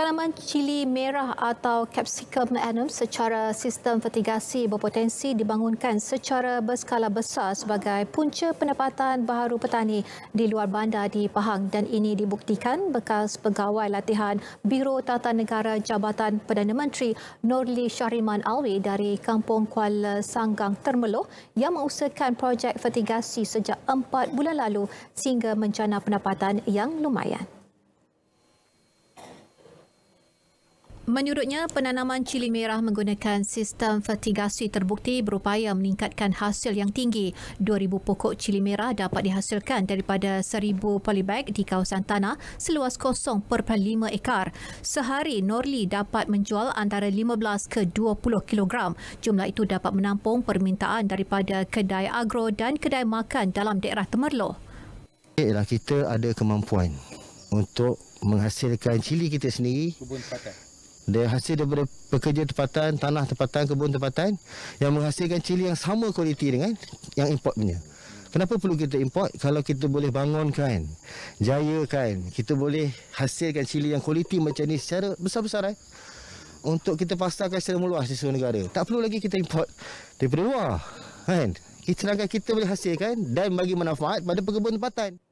Tanaman cili merah atau capsicum annum secara sistem fertigasi berpotensi dibangunkan secara berskala besar sebagai punca pendapatan baharu petani di luar bandar di Pahang dan ini dibuktikan bekas pegawai latihan Biro Tata Negara Jabatan Perdana Menteri Norli Syahriman Alwi dari Kampung Kuala Sanggang Termeloh yang mengusahakan projek fertigasi sejak empat bulan lalu sehingga menjana pendapatan yang lumayan. Menurutnya, penanaman cili merah menggunakan sistem fertigasi terbukti berupaya meningkatkan hasil yang tinggi. 2,000 pokok cili merah dapat dihasilkan daripada 1,000 polybag di kawasan tanah seluas 0.5 ekar. Sehari, Norli dapat menjual antara 15 ke 20 kilogram. Jumlah itu dapat menampung permintaan daripada kedai agro dan kedai makan dalam daerah Temerloh. kita ada kemampuan untuk menghasilkan cili kita sendiri dia hasil daripada pekerja tempatan, tanah tempatan, kebun tempatan yang menghasilkan cili yang sama kualiti dengan yang import punya. Kenapa perlu kita import kalau kita boleh bangunkan, jayakan, kita boleh hasilkan cili yang kualiti macam ni secara besar-besaran eh. untuk kita pasarkan secara meluas di seluruh negara. Tak perlu lagi kita import daripada luar. Kan? Kita, kita boleh hasilkan dan bagi manfaat pada pekebun tempatan.